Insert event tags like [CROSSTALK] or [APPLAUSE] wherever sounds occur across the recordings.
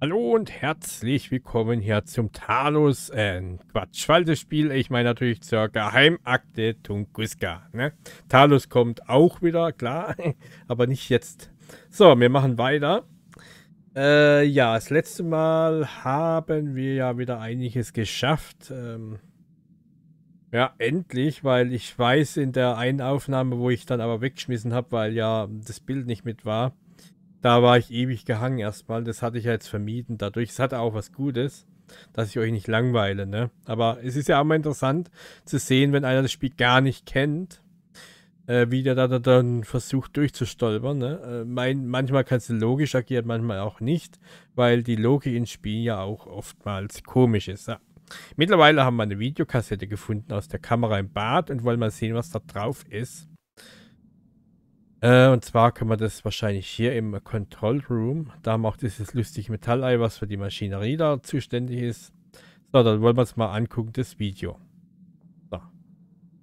Hallo und herzlich willkommen hier zum Talus, äh, Quatsch, Spiel. Ich meine natürlich zur Geheimakte Tunguska, ne? Talos kommt auch wieder, klar, [LAUGHS] aber nicht jetzt. So, wir machen weiter. Äh, ja, das letzte Mal haben wir ja wieder einiges geschafft. Ähm, ja, endlich, weil ich weiß in der einen Aufnahme, wo ich dann aber weggeschmissen habe, weil ja das Bild nicht mit war, da war ich ewig gehangen erstmal. Das hatte ich ja jetzt vermieden. Dadurch, es hatte auch was Gutes, dass ich euch nicht langweile. Ne? Aber es ist ja auch mal interessant zu sehen, wenn einer das Spiel gar nicht kennt, äh, wie der da, dann versucht durchzustolpern. Ne? Äh, mein, manchmal kannst du logisch agieren, manchmal auch nicht, weil die Logik in Spielen ja auch oftmals komisch ist. Ja. Mittlerweile haben wir eine Videokassette gefunden aus der Kamera im Bad und wollen mal sehen, was da drauf ist. Äh, und zwar können wir das wahrscheinlich hier im Control Room. Da macht wir auch dieses lustige Metallei, was für die Maschinerie da zuständig ist. So, dann wollen wir uns mal angucken, das Video. So.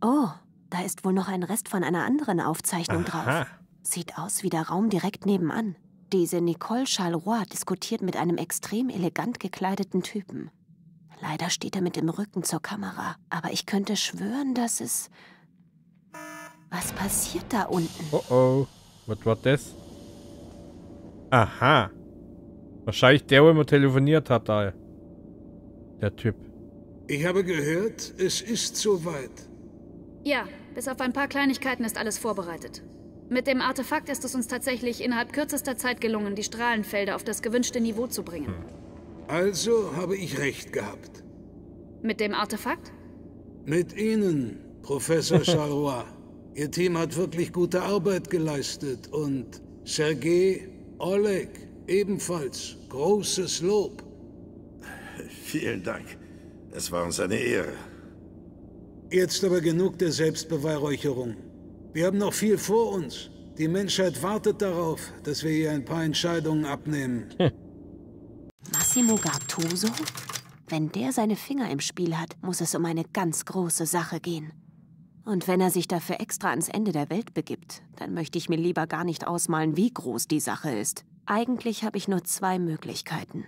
Oh, da ist wohl noch ein Rest von einer anderen Aufzeichnung Aha. drauf. Sieht aus wie der Raum direkt nebenan. Diese Nicole Charleroi diskutiert mit einem extrem elegant gekleideten Typen. Leider steht er mit dem Rücken zur Kamera, aber ich könnte schwören, dass es was passiert da unten? Oh oh. Was war das? Aha. Wahrscheinlich der, wo immer telefoniert hat, da. Der Typ. Ich habe gehört, es ist soweit. Ja, bis auf ein paar Kleinigkeiten ist alles vorbereitet. Mit dem Artefakt ist es uns tatsächlich innerhalb kürzester Zeit gelungen, die Strahlenfelder auf das gewünschte Niveau zu bringen. Hm. Also habe ich recht gehabt. Mit dem Artefakt? Mit Ihnen, Professor [LAUGHS] Charrois. Ihr Team hat wirklich gute Arbeit geleistet und Sergei, Oleg ebenfalls großes Lob. Vielen Dank. Es war uns eine Ehre. Jetzt aber genug der Selbstbeweihräucherung. Wir haben noch viel vor uns. Die Menschheit wartet darauf, dass wir hier ein paar Entscheidungen abnehmen. Hm. Massimo Gartoso? Wenn der seine Finger im Spiel hat, muss es um eine ganz große Sache gehen. Und wenn er sich dafür extra ans Ende der Welt begibt, dann möchte ich mir lieber gar nicht ausmalen, wie groß die Sache ist. Eigentlich habe ich nur zwei Möglichkeiten.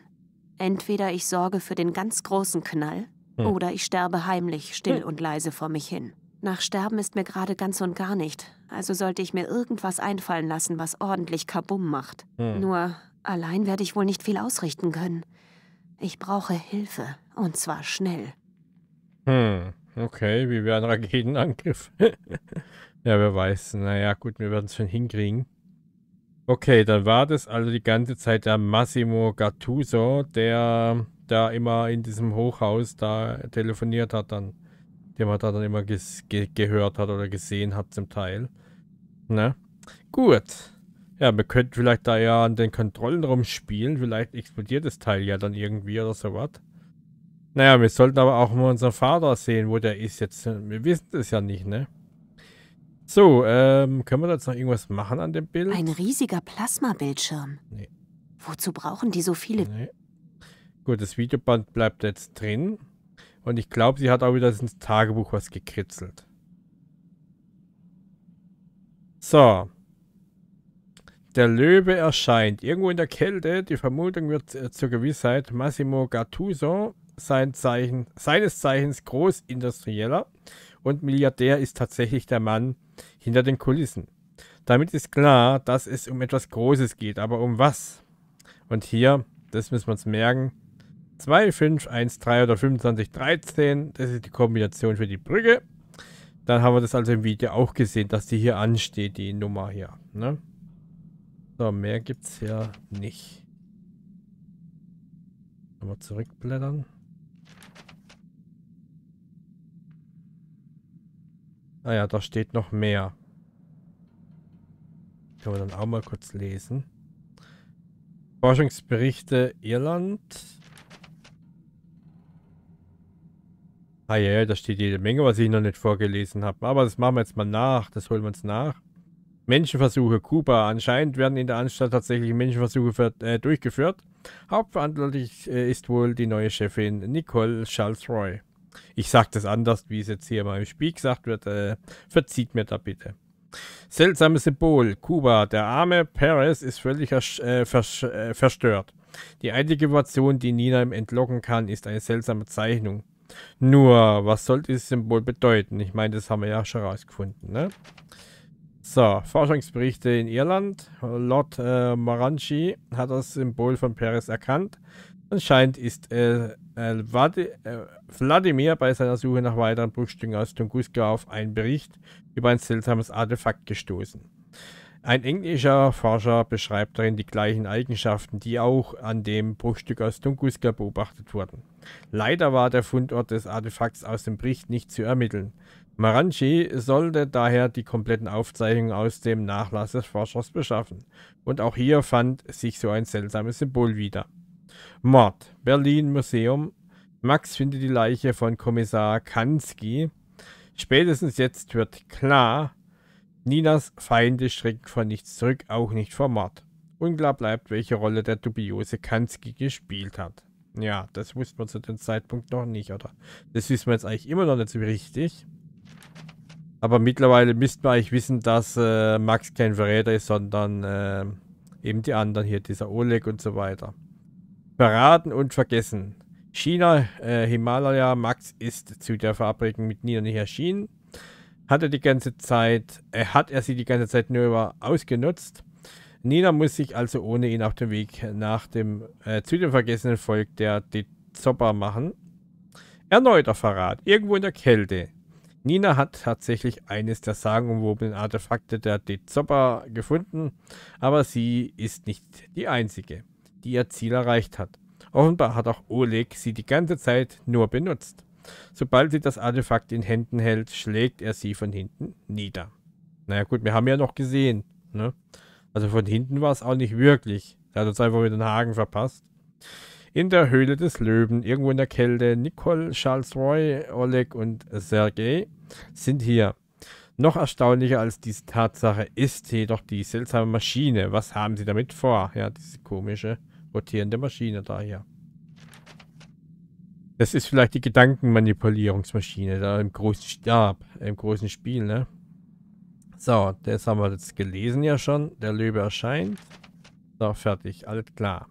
Entweder ich sorge für den ganz großen Knall, hm. oder ich sterbe heimlich, still hm. und leise vor mich hin. Nach Sterben ist mir gerade ganz und gar nicht, also sollte ich mir irgendwas einfallen lassen, was ordentlich Kabum macht. Hm. Nur, allein werde ich wohl nicht viel ausrichten können. Ich brauche Hilfe, und zwar schnell. Hm. Okay, wie wäre ein Raketenangriff? [LAUGHS] ja, wer weiß. Naja, gut, wir werden es schon hinkriegen. Okay, dann war das also die ganze Zeit der Massimo Gattuso, der da immer in diesem Hochhaus da telefoniert hat dann. Den man da dann immer ge gehört hat oder gesehen hat zum Teil. Ne? Gut. Ja, wir könnten vielleicht da ja an den Kontrollen rumspielen. Vielleicht explodiert das Teil ja dann irgendwie oder sowas. Naja, wir sollten aber auch mal unseren Vater sehen, wo der ist jetzt. Wir wissen das ja nicht, ne? So, ähm, können wir da jetzt noch irgendwas machen an dem Bild? Ein riesiger Plasmabildschirm. Nee. Wozu brauchen die so viele? Nee. Gut, das Videoband bleibt jetzt drin. Und ich glaube, sie hat auch wieder ins Tagebuch was gekritzelt. So. Der Löwe erscheint. Irgendwo in der Kälte. Die Vermutung wird äh, zur Gewissheit. Massimo Gattuso sein Zeichen, seines Zeichens Großindustrieller und Milliardär ist tatsächlich der Mann hinter den Kulissen. Damit ist klar, dass es um etwas Großes geht, aber um was? Und hier, das müssen wir uns merken, 2, 5, 1, 3 oder 25, 13, das ist die Kombination für die Brücke. Dann haben wir das also im Video auch gesehen, dass die hier ansteht, die Nummer hier. Ne? So, mehr gibt es hier nicht. Mal zurückblättern. Ah ja, da steht noch mehr. Können wir dann auch mal kurz lesen. Forschungsberichte Irland. Ah ja, da steht jede Menge, was ich noch nicht vorgelesen habe. Aber das machen wir jetzt mal nach. Das holen wir uns nach. Menschenversuche Kuba. Anscheinend werden in der Anstalt tatsächlich Menschenversuche für, äh, durchgeführt. Hauptverantwortlich äh, ist wohl die neue Chefin Nicole Charles Roy. Ich sage das anders, wie es jetzt hier mal im Spiel gesagt wird. Äh, verzieht mir da bitte. Seltsames Symbol. Kuba. Der arme Perez ist völlig äh, äh, verstört. Die einzige Version, die Nina ihm entlocken kann, ist eine seltsame Zeichnung. Nur, was soll dieses Symbol bedeuten? Ich meine, das haben wir ja schon rausgefunden, ne? So, Forschungsberichte in Irland. Lord äh, Moranchi hat das Symbol von Perez erkannt. Anscheinend ist äh, äh, Wladimir äh, bei seiner Suche nach weiteren Bruchstücken aus Tunguska auf einen Bericht über ein seltsames Artefakt gestoßen. Ein englischer Forscher beschreibt darin die gleichen Eigenschaften, die auch an dem Bruchstück aus Tunguska beobachtet wurden. Leider war der Fundort des Artefakts aus dem Bericht nicht zu ermitteln. Maranchi sollte daher die kompletten Aufzeichnungen aus dem Nachlass des Forschers beschaffen. Und auch hier fand sich so ein seltsames Symbol wieder. Mord. Berlin Museum. Max findet die Leiche von Kommissar Kansky. Spätestens jetzt wird klar, Ninas Feinde schrecken von nichts zurück, auch nicht vor Mord. Unklar bleibt, welche Rolle der dubiose Kansky gespielt hat. Ja, das wusste man zu dem Zeitpunkt noch nicht, oder? Das wissen wir jetzt eigentlich immer noch nicht so richtig. Aber mittlerweile müsste man eigentlich wissen, dass äh, Max kein Verräter ist, sondern äh, eben die anderen hier, dieser Oleg und so weiter. Beraten und vergessen. China äh, Himalaya Max ist zu der Verabredung mit Nina nicht erschienen. Hat er die ganze Zeit, äh, hat er sie die ganze Zeit nur über ausgenutzt. Nina muss sich also ohne ihn auf dem Weg nach dem, äh, zu dem vergessenen Volk der Dezopper machen. Erneuter Verrat, irgendwo in der Kälte. Nina hat tatsächlich eines der sagenumwobenen Artefakte der Dezopper gefunden, aber sie ist nicht die einzige die ihr Ziel erreicht hat. Offenbar hat auch Oleg sie die ganze Zeit nur benutzt. Sobald sie das Artefakt in Händen hält, schlägt er sie von hinten nieder. Naja gut, wir haben ja noch gesehen. Ne? Also von hinten war es auch nicht wirklich. Er hat uns einfach wieder einen Haken verpasst. In der Höhle des Löwen, irgendwo in der Kälte, Nicole, Charles Roy, Oleg und Sergei sind hier. Noch erstaunlicher als diese Tatsache ist jedoch die seltsame Maschine. Was haben sie damit vor? Ja, diese komische rotierende Maschine da hier. Das ist vielleicht die Gedankenmanipulierungsmaschine da im großen Stab, im großen Spiel, ne? So, das haben wir jetzt gelesen ja schon. Der Löwe erscheint. So, fertig, alles klar.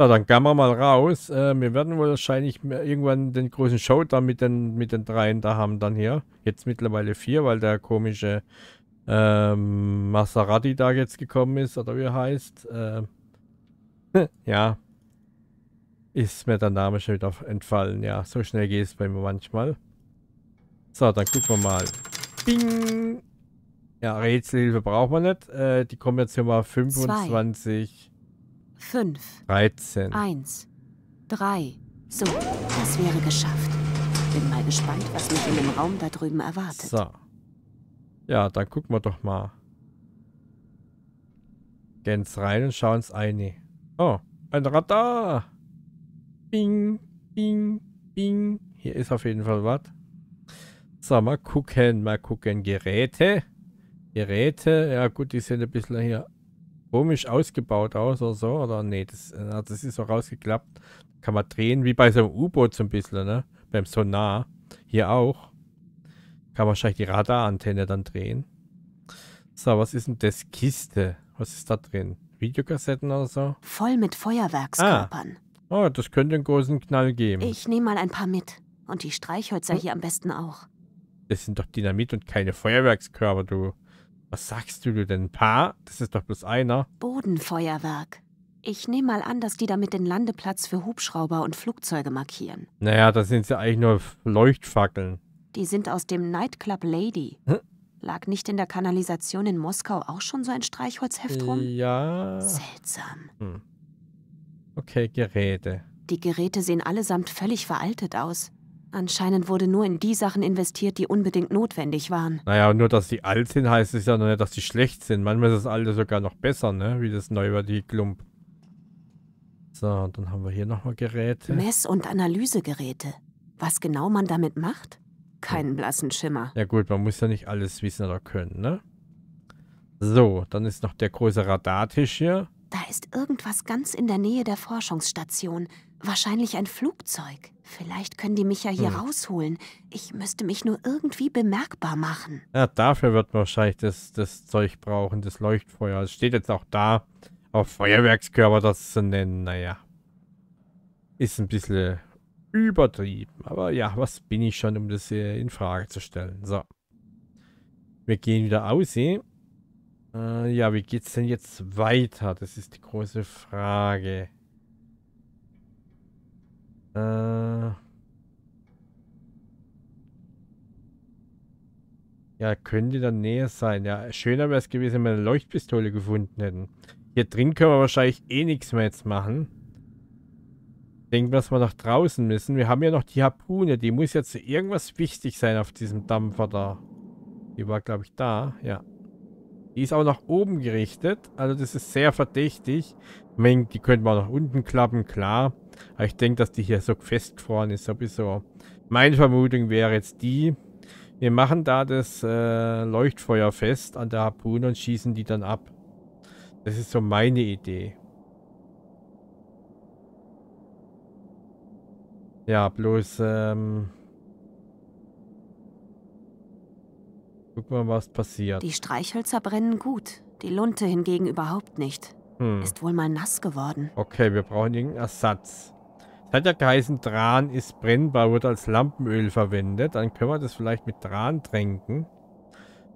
Na, dann gehen wir mal raus. Äh, wir werden wohl wahrscheinlich irgendwann den großen Showdown mit den, mit den dreien da haben dann hier. Jetzt mittlerweile vier, weil der komische ähm, Maserati da jetzt gekommen ist, oder wie er heißt. Ähm, [LAUGHS] ja. Ist mir der Name schon wieder entfallen. Ja, so schnell geht es bei mir manchmal. So, dann gucken wir mal. Bing! Ja, Rätselhilfe braucht man nicht. Äh, die kommen jetzt hier mal 25. Zwei. 5, 13, 1, 3. So, das wäre geschafft. Bin mal gespannt, was mich in dem Raum da drüben erwartet. So. Ja, dann gucken wir doch mal. Gehen rein und schauen uns eine. Oh, ein Radar. Bing, bing, bing. Hier ist auf jeden Fall was. So, mal gucken, mal gucken. Geräte. Geräte, ja gut, die sind ein bisschen hier komisch ausgebaut aus oder so. Oder nee, das, äh, das ist so rausgeklappt. Kann man drehen, wie bei so einem U-Boot so ein bisschen, ne? Beim Sonar. Hier auch. Kann man wahrscheinlich die Radarantenne dann drehen. So, was ist denn das? Kiste. Was ist da drin? Videokassetten oder so? Voll mit Feuerwerkskörpern. Ah. Oh, das könnte einen großen Knall geben. Ich nehme mal ein paar mit. Und die Streichhölzer hm? hier am besten auch. Das sind doch Dynamit und keine Feuerwerkskörper, du was sagst du denn? paar? Das ist doch bloß einer. Bodenfeuerwerk. Ich nehme mal an, dass die damit den Landeplatz für Hubschrauber und Flugzeuge markieren. Naja, das sind ja eigentlich nur Leuchtfackeln. Die sind aus dem Nightclub Lady. Hm? Lag nicht in der Kanalisation in Moskau auch schon so ein Streichholzheft rum? Ja. Seltsam. Hm. Okay, Geräte. Die Geräte sehen allesamt völlig veraltet aus. Anscheinend wurde nur in die Sachen investiert, die unbedingt notwendig waren. Naja, nur dass die alt sind, heißt es ja noch nicht, dass die schlecht sind. Manchmal ist das alte sogar noch besser, ne? Wie das neue die Klump. So, dann haben wir hier nochmal Geräte. Mess- und Analysegeräte. Was genau man damit macht? Keinen blassen Schimmer. Ja gut, man muss ja nicht alles wissen oder können, ne? So, dann ist noch der große Radartisch hier. Da ist irgendwas ganz in der Nähe der Forschungsstation. Wahrscheinlich ein Flugzeug. Vielleicht können die mich ja hier hm. rausholen. Ich müsste mich nur irgendwie bemerkbar machen. Ja, dafür wird man wahrscheinlich das, das Zeug brauchen, das Leuchtfeuer. Es steht jetzt auch da, auf Feuerwerkskörper das zu nennen. Naja, ist ein bisschen übertrieben. Aber ja, was bin ich schon, um das hier in Frage zu stellen. So. Wir gehen wieder aus, eh? ja, wie geht's denn jetzt weiter? Das ist die große Frage. Äh. Ja, könnte dann näher sein. Ja, schöner wäre es gewesen, wenn wir eine Leuchtpistole gefunden hätten. Hier drin können wir wahrscheinlich eh nichts mehr jetzt machen. Ich denke, dass wir nach draußen müssen. Wir haben ja noch die Harpune. Die muss jetzt irgendwas wichtig sein auf diesem Dampfer da. Die war, glaube ich, da. Ja. Die ist auch nach oben gerichtet. Also das ist sehr verdächtig. Ich meine, die könnten wir auch nach unten klappen, klar. Aber ich denke, dass die hier so festgefroren ist sowieso. Meine Vermutung wäre jetzt die, wir machen da das äh, Leuchtfeuer fest an der Harpune und schießen die dann ab. Das ist so meine Idee. Ja, bloß... Ähm, wir mal, was passiert. Die Streichhölzer brennen gut, die Lunte hingegen überhaupt nicht. Hm. Ist wohl mal nass geworden. Okay, wir brauchen irgendeinen Ersatz. Es hat ja geheißen, Dran ist brennbar, wird als Lampenöl verwendet. Dann können wir das vielleicht mit Dran tränken.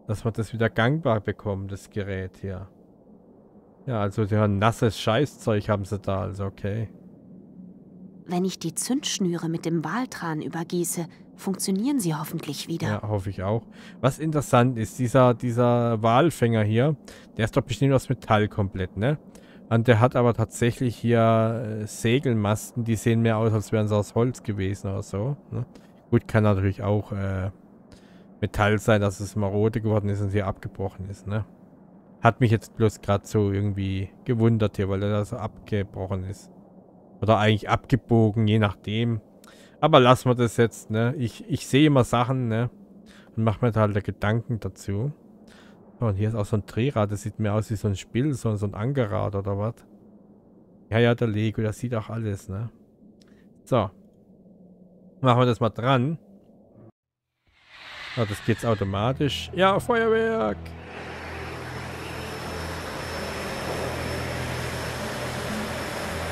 Dass wir das wieder gangbar bekommen, das Gerät hier. Ja, also der nasses Scheißzeug haben sie da, also okay. Wenn ich die Zündschnüre mit dem Waltran übergieße, funktionieren sie hoffentlich wieder. Ja, hoffe ich auch. Was interessant ist, dieser, dieser Walfänger hier, der ist doch bestimmt aus Metall komplett, ne? Und der hat aber tatsächlich hier äh, Segelmasten, die sehen mehr aus, als wären sie aus Holz gewesen oder so. Ne? Gut, kann natürlich auch äh, Metall sein, dass es marode geworden ist und hier abgebrochen ist, ne? Hat mich jetzt bloß gerade so irgendwie gewundert hier, weil er da so abgebrochen ist. Oder eigentlich abgebogen, je nachdem. Aber lassen wir das jetzt, ne? Ich, ich sehe immer Sachen, ne? Und mache mir da halt Gedanken dazu. und hier ist auch so ein Drehrad. Das sieht mir aus wie so ein Spiel, so, so ein Angerad oder was. Ja, ja, der Lego, das sieht auch alles, ne? So. Machen wir das mal dran. Oh, das geht's automatisch. Ja, Feuerwerk!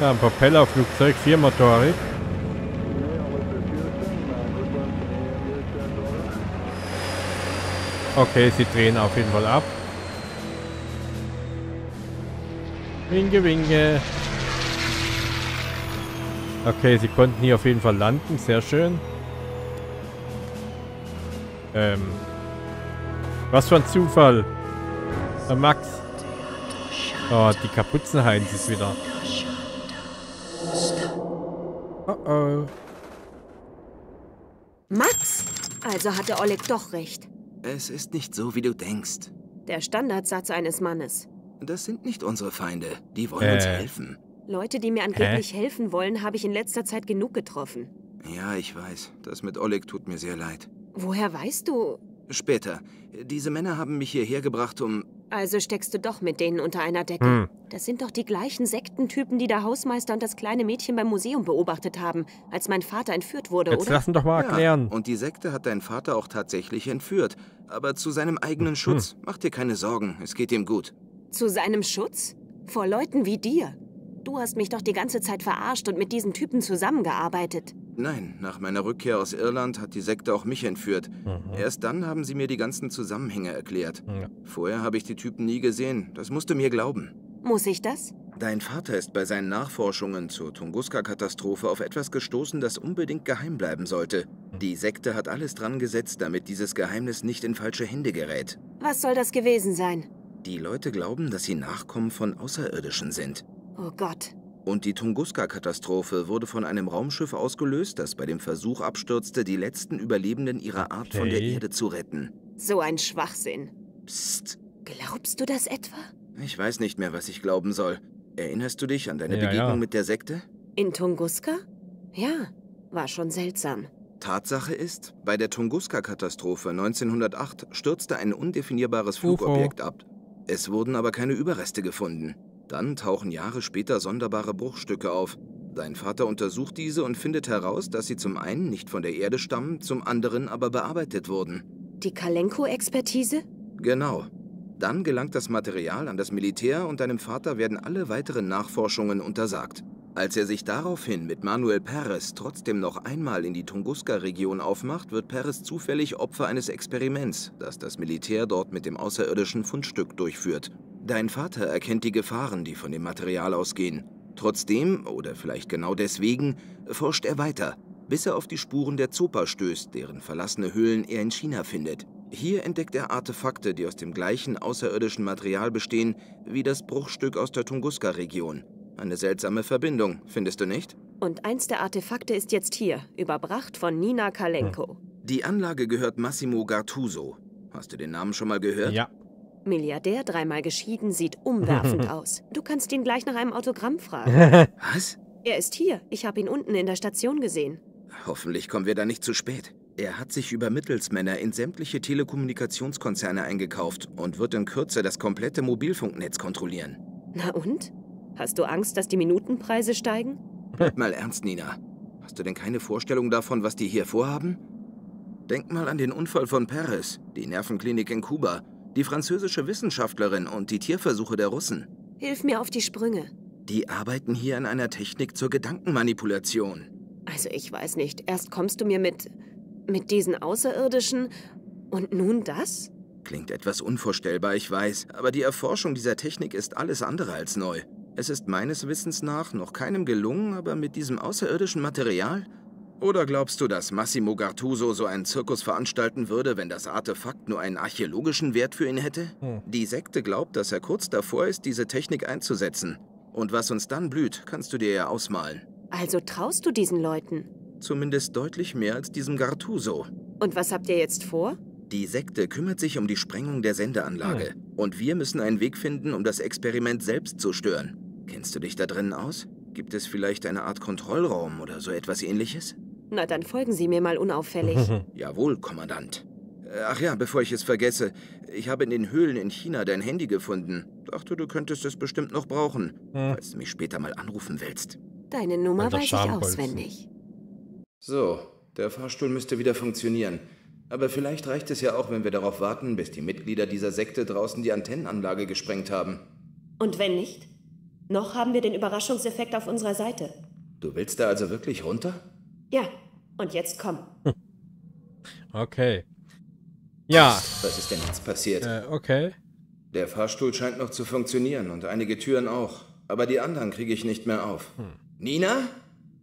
Ja, ein Propellerflugzeug, viermotorig. Okay, sie drehen auf jeden Fall ab. Winge, winge. Okay, sie konnten hier auf jeden Fall landen. Sehr schön. Ähm. Was für ein Zufall. Äh, Max. Oh, die Kapuzenheinz ist wieder. äh. Max! Also hatte Oleg doch recht. Es ist nicht so, wie du denkst. Der Standardsatz eines Mannes. Das sind nicht unsere Feinde. Die wollen äh. uns helfen. Leute, die mir angeblich Hä? helfen wollen, habe ich in letzter Zeit genug getroffen. Ja, ich weiß. Das mit Oleg tut mir sehr leid. Woher weißt du? Später. Diese Männer haben mich hierher gebracht, um also steckst du doch mit denen unter einer Decke. Hm. Das sind doch die gleichen Sektentypen, die der Hausmeister und das kleine Mädchen beim Museum beobachtet haben, als mein Vater entführt wurde, Jetzt oder? lassen doch mal ja, erklären. Und die Sekte hat dein Vater auch tatsächlich entführt. Aber zu seinem eigenen hm. Schutz. Hm. Mach dir keine Sorgen, es geht ihm gut. Zu seinem Schutz? Vor Leuten wie dir? Du hast mich doch die ganze Zeit verarscht und mit diesen Typen zusammengearbeitet. Nein, nach meiner Rückkehr aus Irland hat die Sekte auch mich entführt. Mhm. Erst dann haben sie mir die ganzen Zusammenhänge erklärt. Ja. Vorher habe ich die Typen nie gesehen. Das musst du mir glauben. Muss ich das? Dein Vater ist bei seinen Nachforschungen zur Tunguska-Katastrophe auf etwas gestoßen, das unbedingt geheim bleiben sollte. Mhm. Die Sekte hat alles dran gesetzt, damit dieses Geheimnis nicht in falsche Hände gerät. Was soll das gewesen sein? Die Leute glauben, dass sie Nachkommen von Außerirdischen sind. Oh Gott, und die Tunguska-Katastrophe wurde von einem Raumschiff ausgelöst, das bei dem Versuch abstürzte, die letzten Überlebenden ihrer Art von der Erde zu retten. So ein Schwachsinn. Psst. Glaubst du das etwa? Ich weiß nicht mehr, was ich glauben soll. Erinnerst du dich an deine ja, Begegnung ja. mit der Sekte? In Tunguska? Ja, war schon seltsam. Tatsache ist, bei der Tunguska-Katastrophe 1908 stürzte ein undefinierbares Flugobjekt ab. Es wurden aber keine Überreste gefunden. Dann tauchen Jahre später sonderbare Bruchstücke auf. Dein Vater untersucht diese und findet heraus, dass sie zum einen nicht von der Erde stammen, zum anderen aber bearbeitet wurden. Die Kalenko-Expertise? Genau. Dann gelangt das Material an das Militär und deinem Vater werden alle weiteren Nachforschungen untersagt. Als er sich daraufhin mit Manuel Perez trotzdem noch einmal in die Tunguska-Region aufmacht, wird Perez zufällig Opfer eines Experiments, das das Militär dort mit dem außerirdischen Fundstück durchführt. Dein Vater erkennt die Gefahren, die von dem Material ausgehen. Trotzdem, oder vielleicht genau deswegen, forscht er weiter, bis er auf die Spuren der Zopa stößt, deren verlassene Höhlen er in China findet. Hier entdeckt er Artefakte, die aus dem gleichen außerirdischen Material bestehen wie das Bruchstück aus der Tunguska-Region. Eine seltsame Verbindung, findest du nicht? Und eins der Artefakte ist jetzt hier, überbracht von Nina Kalenko. Hm. Die Anlage gehört Massimo Gartuso. Hast du den Namen schon mal gehört? Ja. Milliardär, dreimal geschieden, sieht umwerfend [LAUGHS] aus. Du kannst ihn gleich nach einem Autogramm fragen. [LAUGHS] Was? Er ist hier. Ich habe ihn unten in der Station gesehen. Hoffentlich kommen wir da nicht zu spät. Er hat sich über Mittelsmänner in sämtliche Telekommunikationskonzerne eingekauft und wird in Kürze das komplette Mobilfunknetz kontrollieren. Na und? Hast du Angst, dass die Minutenpreise steigen? Bleib halt mal ernst, Nina. Hast du denn keine Vorstellung davon, was die hier vorhaben? Denk mal an den Unfall von Paris, die Nervenklinik in Kuba die französische Wissenschaftlerin und die Tierversuche der Russen. Hilf mir auf die Sprünge. Die arbeiten hier an einer Technik zur Gedankenmanipulation. Also ich weiß nicht. Erst kommst du mir mit... mit diesen Außerirdischen und nun das? Klingt etwas unvorstellbar, ich weiß. Aber die Erforschung dieser Technik ist alles andere als neu. Es ist meines Wissens nach noch keinem gelungen, aber mit diesem außerirdischen Material oder glaubst du, dass Massimo Gartuso so einen Zirkus veranstalten würde, wenn das Artefakt nur einen archäologischen Wert für ihn hätte? Hm. Die Sekte glaubt, dass er kurz davor ist, diese Technik einzusetzen. Und was uns dann blüht, kannst du dir ja ausmalen. Also traust du diesen Leuten? Zumindest deutlich mehr als diesem Gartuso. Und was habt ihr jetzt vor? Die Sekte kümmert sich um die Sprengung der Sendeanlage. Hm. Und wir müssen einen Weg finden, um das Experiment selbst zu stören. Kennst du dich da drinnen aus? Gibt es vielleicht eine Art Kontrollraum oder so etwas ähnliches? Na, dann folgen Sie mir mal unauffällig. [LAUGHS] Jawohl, Kommandant. Äh, ach ja, bevor ich es vergesse, ich habe in den Höhlen in China dein Handy gefunden. Dachte, du könntest es bestimmt noch brauchen, hm. falls du mich später mal anrufen willst. Deine Nummer weiß ich auswendig. So, der Fahrstuhl müsste wieder funktionieren. Aber vielleicht reicht es ja auch, wenn wir darauf warten, bis die Mitglieder dieser Sekte draußen die Antennenanlage gesprengt haben. Und wenn nicht? Noch haben wir den Überraschungseffekt auf unserer Seite. Du willst da also wirklich runter? Ja, und jetzt komm. Hm. Okay. Ja. Was ist denn jetzt passiert? Äh, okay. Der Fahrstuhl scheint noch zu funktionieren und einige Türen auch. Aber die anderen kriege ich nicht mehr auf. Hm. Nina?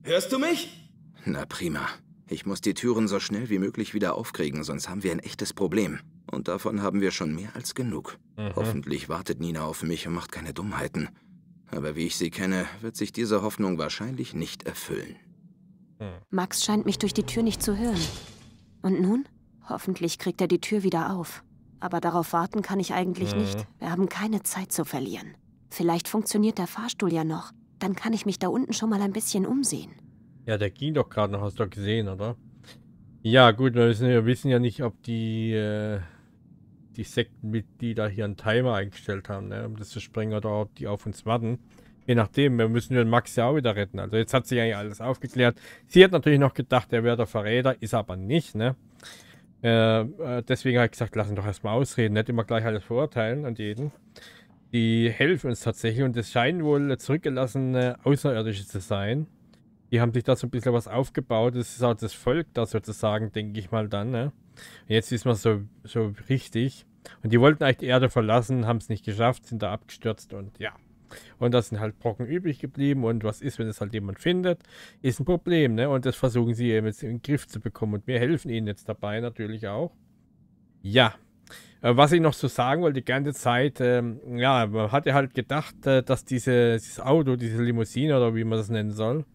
Hörst du mich? Na prima. Ich muss die Türen so schnell wie möglich wieder aufkriegen, sonst haben wir ein echtes Problem. Und davon haben wir schon mehr als genug. Mhm. Hoffentlich wartet Nina auf mich und macht keine Dummheiten. Aber wie ich sie kenne, wird sich diese Hoffnung wahrscheinlich nicht erfüllen. Hm. Max scheint mich durch die Tür nicht zu hören. Und nun? Hoffentlich kriegt er die Tür wieder auf. Aber darauf warten kann ich eigentlich mhm. nicht. Wir haben keine Zeit zu verlieren. Vielleicht funktioniert der Fahrstuhl ja noch. Dann kann ich mich da unten schon mal ein bisschen umsehen. Ja, der ging doch gerade noch. Hast du doch gesehen, oder? Ja, gut, wir wissen, ja nicht, ob die, äh, die Sektenmitglieder hier einen Timer eingestellt haben, ne, um das zu sprengen, oder ob die auf uns warten. Je nachdem, wir müssen den Max ja auch wieder retten. Also jetzt hat sich eigentlich alles aufgeklärt. Sie hat natürlich noch gedacht, er wäre der Verräter, ist aber nicht, ne? Äh, äh deswegen ich gesagt, lassen doch erstmal ausreden, nicht immer gleich alles verurteilen an jeden. Die helfen uns tatsächlich und es scheinen wohl zurückgelassene Außerirdische zu sein. Die haben sich da so ein bisschen was aufgebaut. Das ist auch das Volk da sozusagen, denke ich mal dann. Ne? Jetzt ist man so, so richtig. Und die wollten eigentlich die Erde verlassen, haben es nicht geschafft, sind da abgestürzt und ja. Und da sind halt Brocken übrig geblieben. Und was ist, wenn es halt jemand findet? Ist ein Problem, ne? Und das versuchen sie eben jetzt in den Griff zu bekommen. Und wir helfen ihnen jetzt dabei natürlich auch. Ja. Äh, was ich noch so sagen wollte, die ganze Zeit, ähm, ja, man hatte halt gedacht, äh, dass diese, dieses Auto, diese Limousine oder wie man das nennen soll,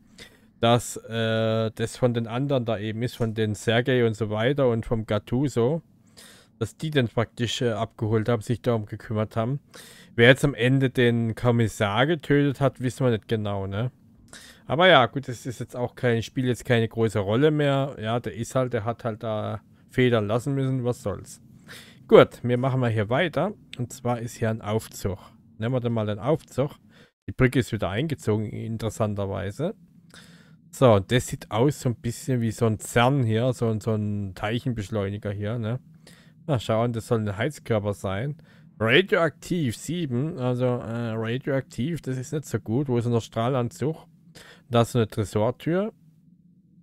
dass äh, das von den anderen da eben ist, von den Sergei und so weiter und vom Gattuso dass die dann praktisch äh, abgeholt haben, sich darum gekümmert haben. Wer jetzt am Ende den Kommissar getötet hat, wissen wir nicht genau, ne? Aber ja, gut, das ist jetzt auch kein Spiel, jetzt keine große Rolle mehr. Ja, der ist halt, der hat halt da Federn lassen müssen, was soll's. Gut, wir machen mal hier weiter. Und zwar ist hier ein Aufzug. Nehmen wir dann mal den Aufzug. Die Brücke ist wieder eingezogen, interessanterweise. So, das sieht aus so ein bisschen wie so ein Zern hier, so, so ein Teilchenbeschleuniger hier, ne? Mal schauen, das soll ein Heizkörper sein. Radioaktiv 7, also äh, radioaktiv, das ist nicht so gut. Wo ist denn der Strahlanzug? Da ist eine Tresortür.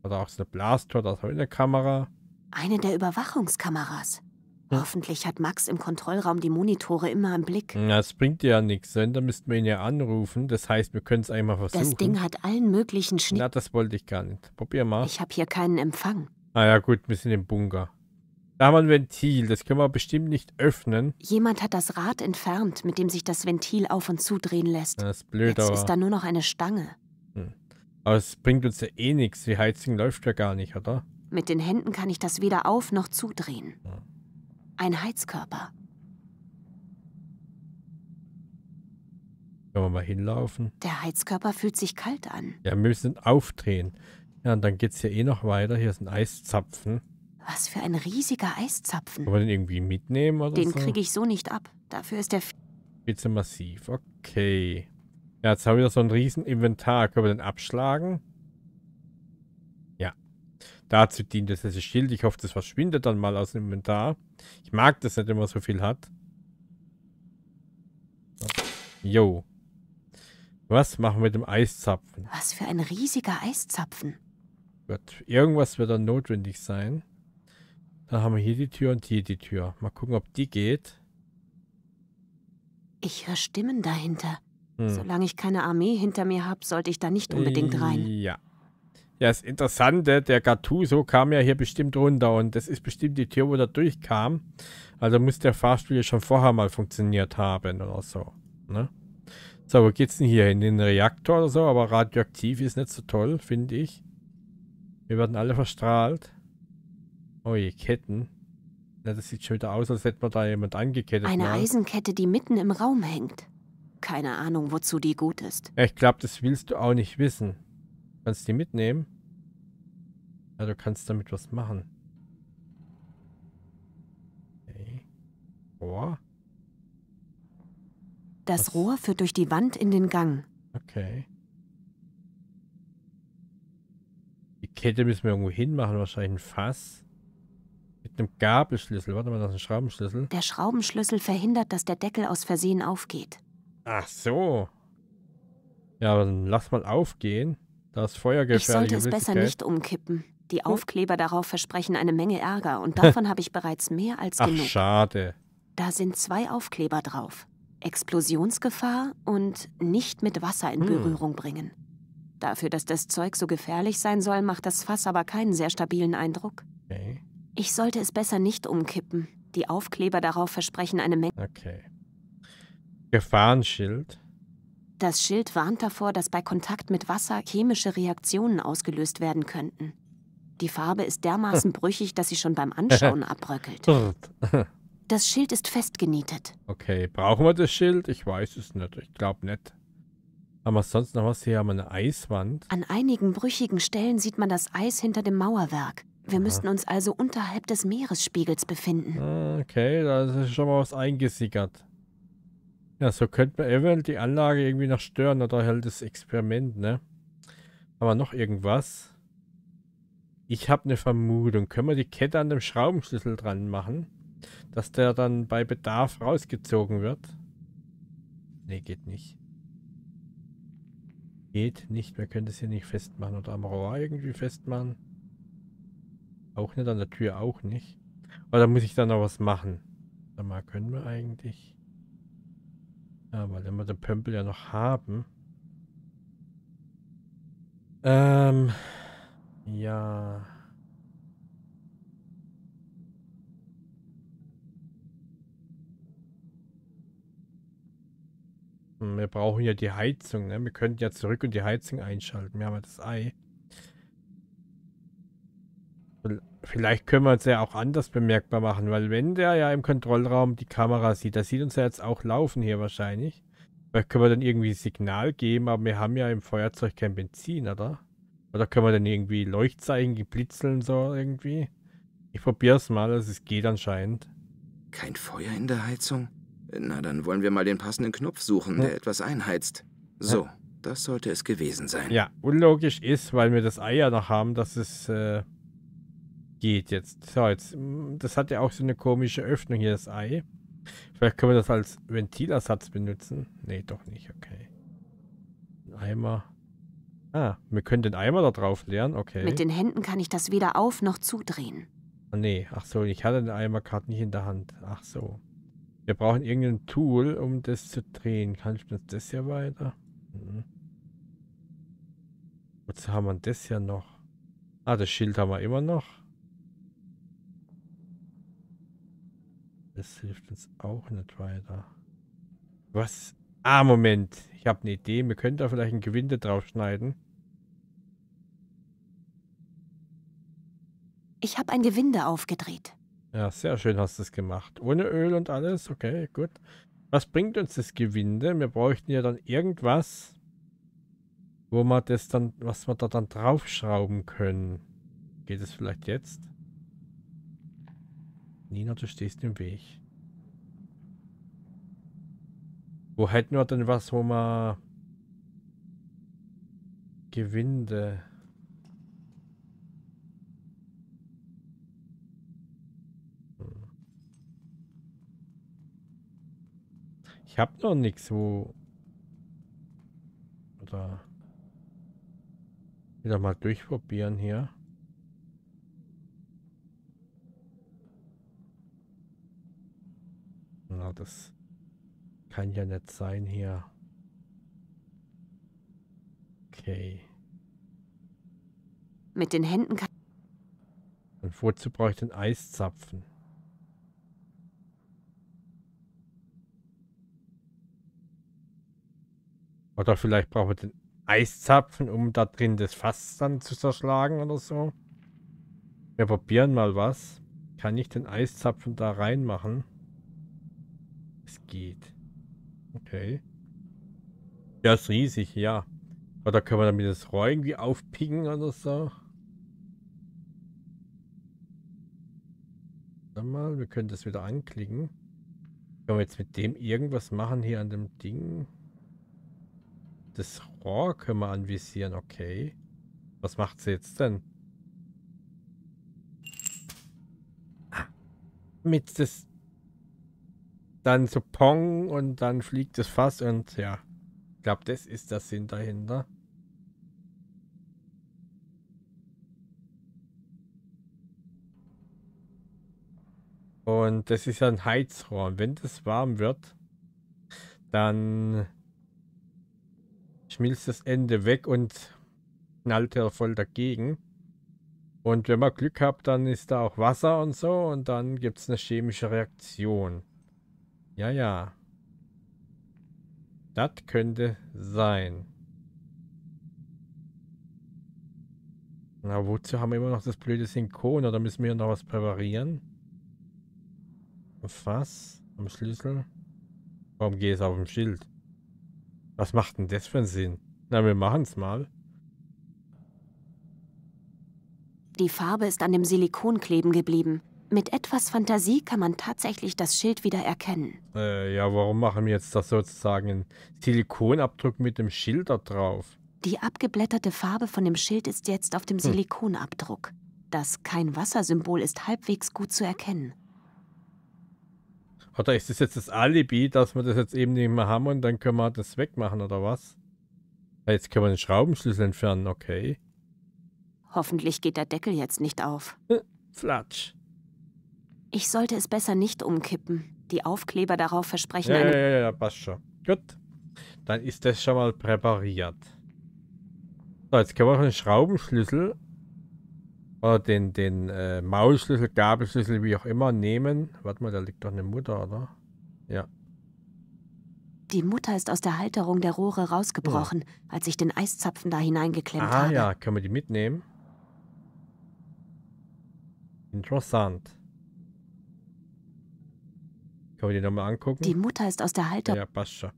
Oder auch so eine Blastür, da ist auch eine Kamera. Eine der Überwachungskameras. Hm. Hoffentlich hat Max im Kontrollraum die Monitore immer im Blick. das bringt ja nichts, denn da müssten wir ihn ja anrufen. Das heißt, wir können es einmal versuchen. Das Ding hat allen möglichen Schnitt. Na, das wollte ich gar nicht. Probier mal. Ich habe hier keinen Empfang. Ah ja, gut, wir sind im Bunker. Da haben wir ein Ventil. Das können wir bestimmt nicht öffnen. Jemand hat das Rad entfernt, mit dem sich das Ventil auf und zudrehen lässt. Das ist blöd, Jetzt aber. ist da nur noch eine Stange. Hm. Aber es bringt uns ja eh nichts. Die Heizung läuft ja gar nicht, oder? Mit den Händen kann ich das weder auf- noch zudrehen. Hm. Ein Heizkörper. Können wir mal hinlaufen? Der Heizkörper fühlt sich kalt an. Ja, wir müssen aufdrehen. Ja, und dann geht es hier eh noch weiter. Hier ist ein Eiszapfen. Was für ein riesiger Eiszapfen. Kann man den irgendwie mitnehmen oder Den so? kriege ich so nicht ab. Dafür ist der... Bitte massiv. Okay. Ja, jetzt haben wir da so ein riesen Inventar. Können wir den abschlagen? Ja. Dazu dient das Schild. Ich hoffe, das verschwindet dann mal aus dem Inventar. Ich mag das nicht, wenn man so viel hat. Jo. Was machen wir mit dem Eiszapfen? Was für ein riesiger Eiszapfen. Gut. Irgendwas wird dann notwendig sein. Dann haben wir hier die Tür und hier die Tür. Mal gucken, ob die geht. Ich höre Stimmen dahinter. Hm. Solange ich keine Armee hinter mir habe, sollte ich da nicht unbedingt äh, rein. Ja. Ja, das Interessante, der Gattuso kam ja hier bestimmt runter und das ist bestimmt die Tür, wo er durchkam. Also muss der Fahrstuhl ja schon vorher mal funktioniert haben oder so. Ne? So, wo geht's denn hier? In den Reaktor oder so, aber radioaktiv ist nicht so toll, finde ich. Wir werden alle verstrahlt. Oh je, Ketten. Ja, das sieht schon wieder aus, als hätte man da jemand angekettet. Eine ne? Eisenkette, die mitten im Raum hängt. Keine Ahnung, wozu die gut ist. ich glaube, das willst du auch nicht wissen. Kannst die mitnehmen? Ja, du kannst damit was machen. Okay. Rohr? Das was? Rohr führt durch die Wand in den Gang. Okay. Die Kette müssen wir irgendwo hinmachen, wahrscheinlich ein Fass. Mit einem Gabelschlüssel. Warte mal, das ist ein Schraubenschlüssel. Der Schraubenschlüssel verhindert, dass der Deckel aus Versehen aufgeht. Ach so. Ja, dann lass mal aufgehen. Das Feuer gefährlich. Ich sollte es besser nicht umkippen. Die hm? Aufkleber darauf versprechen eine Menge Ärger und davon habe ich bereits mehr als Ach, genug. schade. Da sind zwei Aufkleber drauf. Explosionsgefahr und nicht mit Wasser in hm. Berührung bringen. Dafür, dass das Zeug so gefährlich sein soll, macht das Fass aber keinen sehr stabilen Eindruck. Okay. Ich sollte es besser nicht umkippen. Die Aufkleber darauf versprechen eine Menge. Okay. Gefahrenschild. Das Schild warnt davor, dass bei Kontakt mit Wasser chemische Reaktionen ausgelöst werden könnten. Die Farbe ist dermaßen [LAUGHS] brüchig, dass sie schon beim Anschauen [LAUGHS] abbröckelt. [LAUGHS] Das Schild ist festgenietet. Okay, brauchen wir das Schild? Ich weiß es nicht. Ich glaube nicht. Haben wir sonst noch was? Hier haben wir eine Eiswand. An einigen brüchigen Stellen sieht man das Eis hinter dem Mauerwerk. Wir müssten uns also unterhalb des Meeresspiegels befinden. Ah, okay, da ist schon mal was eingesickert. Ja, so könnte man eventuell die Anlage irgendwie noch stören oder halt das Experiment, ne? Aber noch irgendwas? Ich habe eine Vermutung. Können wir die Kette an dem Schraubenschlüssel dran machen? Dass der dann bei Bedarf rausgezogen wird? Ne, geht nicht. Geht nicht. Wir können das hier nicht festmachen oder am Rohr irgendwie festmachen. Auch nicht, an der Tür auch nicht. Aber da muss ich dann noch was machen? Sag mal, können wir eigentlich? Aber wenn wir den Pömpel ja noch haben. Ähm, ja. Hm, wir brauchen ja die Heizung, ne? Wir könnten ja zurück und die Heizung einschalten. Wir haben ja das Ei. Vielleicht können wir uns ja auch anders bemerkbar machen, weil wenn der ja im Kontrollraum die Kamera sieht, der sieht uns ja jetzt auch laufen hier wahrscheinlich. Vielleicht können wir dann irgendwie Signal geben, aber wir haben ja im Feuerzeug kein Benzin, oder? Oder können wir dann irgendwie Leuchtzeichen geblitzeln so irgendwie? Ich probier's mal, also es geht anscheinend. Kein Feuer in der Heizung? Na, dann wollen wir mal den passenden Knopf suchen, hm. der etwas einheizt. So, hm. das sollte es gewesen sein. Ja, unlogisch ist, weil wir das Ei ja noch haben, dass es... Äh geht jetzt. So, jetzt, mm, das hat ja auch so eine komische Öffnung hier, das Ei. Vielleicht können wir das als Ventilersatz benutzen. Nee, doch nicht, okay. Ein Eimer. Ah, wir können den Eimer da drauf leeren, okay. Mit den Händen kann ich das weder auf- noch zudrehen. Oh, nee, ach so, ich hatte den Eimer gerade nicht in der Hand. Ach so. Wir brauchen irgendein Tool, um das zu drehen. Kann ich mir das hier weiter? Hm. Wozu haben wir das hier noch? Ah, das Schild haben wir immer noch. Das hilft uns auch nicht weiter. Was? Ah, Moment. Ich habe eine Idee. Wir können da vielleicht ein Gewinde draufschneiden. Ich habe ein Gewinde aufgedreht. Ja, sehr schön hast du es gemacht. Ohne Öl und alles. Okay, gut. Was bringt uns das Gewinde? Wir bräuchten ja dann irgendwas, wo wir das dann, was wir da dann draufschrauben können. Geht es vielleicht jetzt? Nina, du stehst im Weg. Wo hätten wir denn was, wo man Gewinde... Ich hab noch nichts, wo... Oder... Wieder mal durchprobieren hier. Donner, genau, das kann ja nicht sein hier. Okay. Mit den Händen kann... Und wozu brauche ich den Eiszapfen? Oder vielleicht brauchen wir den Eiszapfen, um da drin das Fass dann zu zerschlagen oder so. Wir probieren mal was. Kann ich den Eiszapfen da reinmachen? Es geht. Okay. Ja, ist riesig, ja. Aber da können wir damit das Rohr irgendwie aufpicken oder so. Sag mal, wir können das wieder anklicken. Können wir jetzt mit dem irgendwas machen hier an dem Ding? Das Rohr können wir anvisieren, okay. Was macht sie jetzt denn? Ah, mit das dann zu Pong und dann fliegt das Fass und ja. Ich glaube, das ist der Sinn dahinter. Und das ist ja ein Heizrohr. Und wenn das warm wird, dann schmilzt das Ende weg und knallt er voll dagegen. Und wenn man Glück hat, dann ist da auch Wasser und so und dann gibt es eine chemische Reaktion. Ja, ja. Das könnte sein. Na, wozu haben wir immer noch das blöde Synchron? Oder müssen wir noch was präparieren? Ein Fass? Am Schlüssel? Warum geht es auf dem Schild? Was macht denn das für einen Sinn? Na, wir machen es mal. Die Farbe ist an dem Silikon kleben geblieben. Mit etwas Fantasie kann man tatsächlich das Schild wieder erkennen. Äh, ja, warum machen wir jetzt das sozusagen einen Silikonabdruck mit dem Schild da drauf? Die abgeblätterte Farbe von dem Schild ist jetzt auf dem hm. Silikonabdruck. Das kein wasser symbol ist halbwegs gut zu erkennen. Oder ist das jetzt das Alibi, dass wir das jetzt eben nicht mehr haben und dann können wir das wegmachen oder was? Ah, jetzt können wir den Schraubenschlüssel entfernen, okay. Hoffentlich geht der Deckel jetzt nicht auf. Äh, Flatsch. Ich sollte es besser nicht umkippen. Die Aufkleber darauf versprechen ja, Ja, ja, ja, passt schon. Gut. Dann ist das schon mal präpariert. So, jetzt können wir einen Schraubenschlüssel oder den, den äh, Maulschlüssel, Gabelschlüssel, wie auch immer, nehmen. Warte mal, da liegt doch eine Mutter, oder? Ja. Die Mutter ist aus der Halterung der Rohre rausgebrochen, oh. als ich den Eiszapfen da hineingeklemmt ah, habe. Ah ja, können wir die mitnehmen? Interessant. Können wir die nochmal angucken? Die Mutter ist aus der Halter. Ja, passt schon.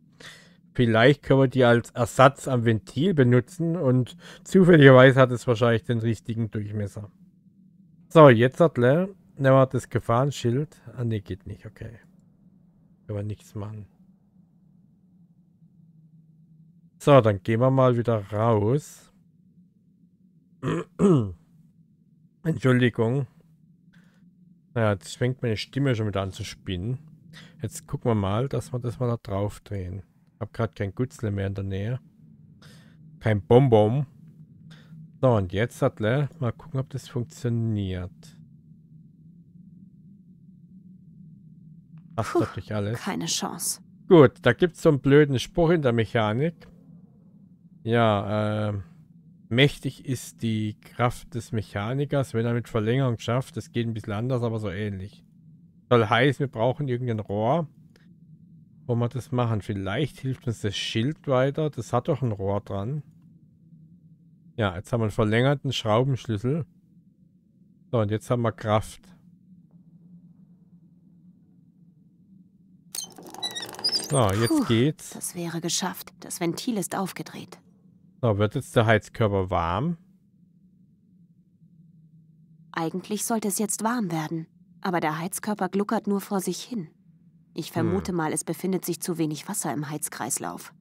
Vielleicht können wir die als Ersatz am Ventil benutzen und zufälligerweise hat es wahrscheinlich den richtigen Durchmesser. So, jetzt hat Leer nehmen wir das Gefahrenschild. Ah, ne, geht nicht, okay. Können wir nichts machen. So, dann gehen wir mal wieder raus. [CLEARS THROAT] Entschuldigung. Naja, jetzt fängt meine Stimme schon wieder an zu spinnen. Jetzt gucken wir mal, dass wir das mal da drauf drehen. Ich habe gerade kein Gutzle mehr in der Nähe. Kein Bonbon. So, und jetzt hat Mal gucken, ob das funktioniert. Passt natürlich alles. Keine Chance. Gut, da gibt es so einen blöden Spruch in der Mechanik. Ja, äh, mächtig ist die Kraft des Mechanikers, wenn er mit Verlängerung schafft. Das geht ein bisschen anders, aber so ähnlich. Soll heißen, wir brauchen irgendein Rohr, wo wir das machen. Vielleicht hilft uns das Schild weiter. Das hat doch ein Rohr dran. Ja, jetzt haben wir einen verlängerten Schraubenschlüssel. So, und jetzt haben wir Kraft. So, jetzt Puh, geht's. Das wäre geschafft. Das Ventil ist aufgedreht. So, wird jetzt der Heizkörper warm? Eigentlich sollte es jetzt warm werden. Aber der Heizkörper gluckert nur vor sich hin. Ich vermute hm. mal, es befindet sich zu wenig Wasser im Heizkreislauf.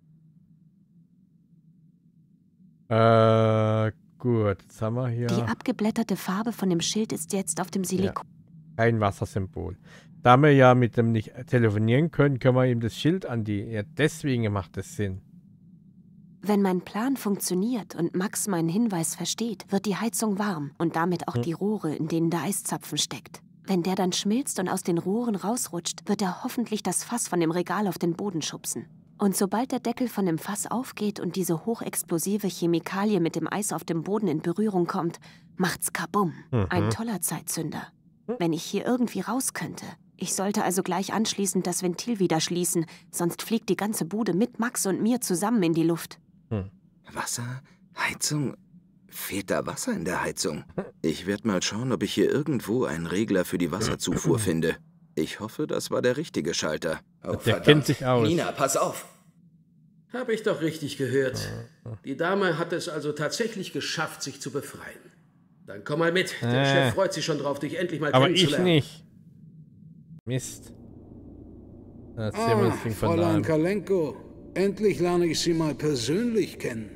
Äh, gut, jetzt haben wir hier... Die abgeblätterte Farbe von dem Schild ist jetzt auf dem Silikon. Ja. Kein Wassersymbol. Da wir ja mit dem nicht telefonieren können, können wir ihm das Schild an die... Ja, deswegen macht es Sinn. Wenn mein Plan funktioniert und Max meinen Hinweis versteht, wird die Heizung warm und damit auch hm. die Rohre, in denen der Eiszapfen steckt. Wenn der dann schmilzt und aus den Rohren rausrutscht, wird er hoffentlich das Fass von dem Regal auf den Boden schubsen. Und sobald der Deckel von dem Fass aufgeht und diese hochexplosive Chemikalie mit dem Eis auf dem Boden in Berührung kommt, macht's kabum. Mhm. Ein toller Zeitzünder. Wenn ich hier irgendwie raus könnte. Ich sollte also gleich anschließend das Ventil wieder schließen, sonst fliegt die ganze Bude mit Max und mir zusammen in die Luft. Mhm. Wasser, Heizung Fehlt da Wasser in der Heizung? Ich werde mal schauen, ob ich hier irgendwo einen Regler für die Wasserzufuhr [CLEARS THROAT] finde. Ich hoffe, das war der richtige Schalter. Oh, der kennt sich aus. Nina, pass auf. Habe ich doch richtig gehört. Die Dame hat es also tatsächlich geschafft, sich zu befreien. Dann komm mal mit. Der äh. Chef freut sich schon drauf, dich endlich mal Aber kennenzulernen. Aber ich nicht. Mist. Erzähl ah, Fräulein Kalenko, endlich lerne ich Sie mal persönlich kennen.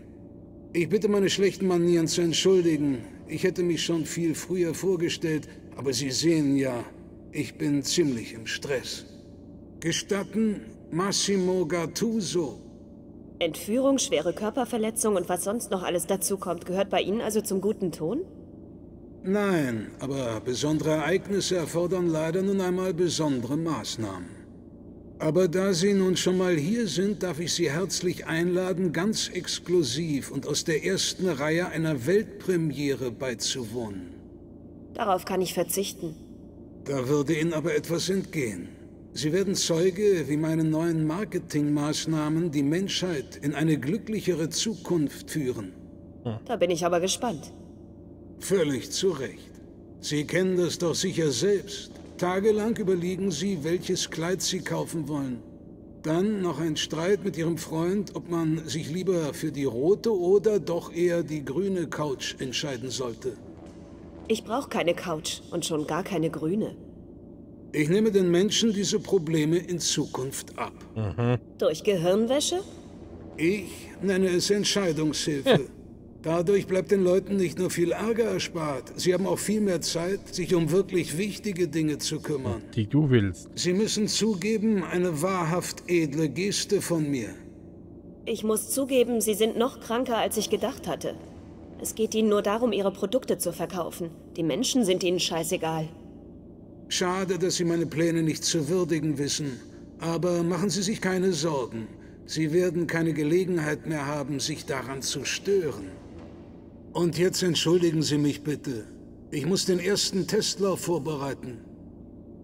Ich bitte meine schlechten Manieren zu entschuldigen. Ich hätte mich schon viel früher vorgestellt, aber Sie sehen ja, ich bin ziemlich im Stress. Gestatten Massimo Gattuso. Entführung, schwere Körperverletzung und was sonst noch alles dazukommt, gehört bei Ihnen also zum guten Ton? Nein, aber besondere Ereignisse erfordern leider nun einmal besondere Maßnahmen. Aber da Sie nun schon mal hier sind, darf ich Sie herzlich einladen, ganz exklusiv und aus der ersten Reihe einer Weltpremiere beizuwohnen. Darauf kann ich verzichten. Da würde Ihnen aber etwas entgehen. Sie werden Zeuge, wie meine neuen Marketingmaßnahmen die Menschheit in eine glücklichere Zukunft führen. Hm. Da bin ich aber gespannt. Völlig zu Recht. Sie kennen das doch sicher selbst. Tagelang überlegen sie, welches Kleid sie kaufen wollen. Dann noch ein Streit mit ihrem Freund, ob man sich lieber für die rote oder doch eher die grüne Couch entscheiden sollte. Ich brauche keine Couch und schon gar keine grüne. Ich nehme den Menschen diese Probleme in Zukunft ab. Mhm. Durch Gehirnwäsche? Ich nenne es Entscheidungshilfe. [LAUGHS] Dadurch bleibt den Leuten nicht nur viel Ärger erspart, sie haben auch viel mehr Zeit, sich um wirklich wichtige Dinge zu kümmern. Die du willst. Sie müssen zugeben, eine wahrhaft edle Geste von mir. Ich muss zugeben, Sie sind noch kranker, als ich gedacht hatte. Es geht Ihnen nur darum, Ihre Produkte zu verkaufen. Die Menschen sind Ihnen scheißegal. Schade, dass Sie meine Pläne nicht zu würdigen wissen. Aber machen Sie sich keine Sorgen. Sie werden keine Gelegenheit mehr haben, sich daran zu stören. Und jetzt entschuldigen Sie mich bitte. Ich muss den ersten Testlauf vorbereiten.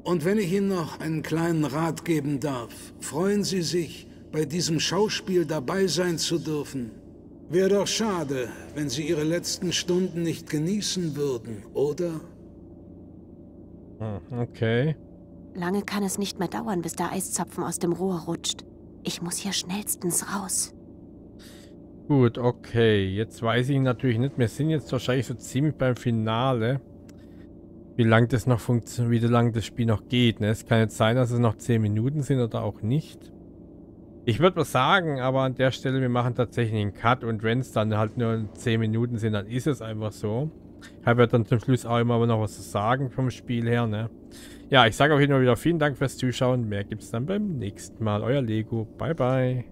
Und wenn ich Ihnen noch einen kleinen Rat geben darf, freuen Sie sich, bei diesem Schauspiel dabei sein zu dürfen. Wäre doch schade, wenn Sie Ihre letzten Stunden nicht genießen würden, oder? Hm, okay. Lange kann es nicht mehr dauern, bis der Eiszapfen aus dem Rohr rutscht. Ich muss hier schnellstens raus. Gut, okay. Jetzt weiß ich natürlich nicht. Wir sind jetzt wahrscheinlich so ziemlich beim Finale. Wie lange das noch funktioniert, wie lange das Spiel noch geht. Ne? Es kann jetzt sein, dass es noch 10 Minuten sind oder auch nicht. Ich würde mal sagen, aber an der Stelle, wir machen tatsächlich einen Cut und wenn es dann halt nur 10 Minuten sind, dann ist es einfach so. Ich habe ja dann zum Schluss auch immer noch was zu sagen vom Spiel her, ne? Ja, ich sage auch immer wieder vielen Dank fürs Zuschauen. Mehr gibt es dann beim nächsten Mal. Euer Lego. Bye, bye.